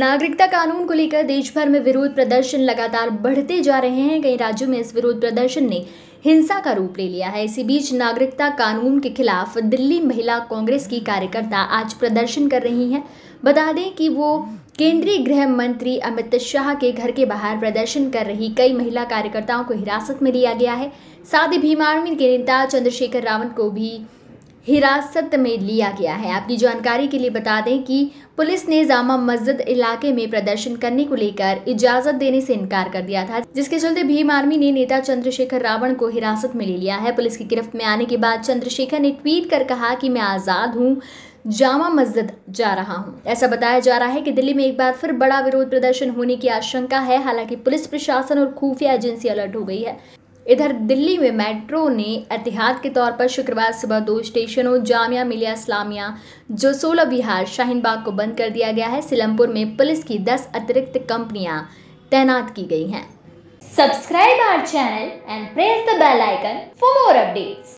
नागरिकता कानून को लेकर देश भर में विरोध प्रदर्शन लगातार बढ़ते जा रहे हैं कई राज्यों में इस विरोध प्रदर्शन ने हिंसा का रूप ले लिया है इसी बीच नागरिकता कानून के खिलाफ दिल्ली महिला कांग्रेस की कार्यकर्ता आज प्रदर्शन कर रही हैं बता दें कि वो केंद्रीय गृह मंत्री अमित शाह के घर के बाहर प्रदर्शन कर रही कई महिला कार्यकर्ताओं को हिरासत में लिया गया है साथ ही भीम आर्मी के नेता चंद्रशेखर रावत को भी हिरासत में लिया गया है आपकी जानकारी के लिए बता दें कि पुलिस ने जामा मस्जिद इलाके में प्रदर्शन करने को लेकर इजाजत देने से इनकार कर दिया था जिसके चलते भीम आर्मी ने नेता चंद्रशेखर रावण को हिरासत में ले लिया है पुलिस की गिरफ्त में आने के बाद चंद्रशेखर ने ट्वीट कर कहा कि मैं आज़ाद हूँ जामा मस्जिद जा रहा हूं ऐसा बताया जा रहा है कि दिल्ली में एक बार फिर बड़ा विरोध प्रदर्शन होने की आशंका है हालांकि पुलिस प्रशासन और खुफिया एजेंसी अलर्ट हो गई है इधर दिल्ली में मेट्रो ने एहतियात के तौर पर शुक्रवार सुबह दो स्टेशनों जामिया मिलिया इस्लामिया जोसोला विहार शाहीनबाग को बंद कर दिया गया है सिलमपुर में पुलिस की 10 अतिरिक्त कंपनियां तैनात की गई हैं subscribe our channel and press the bell icon for more updates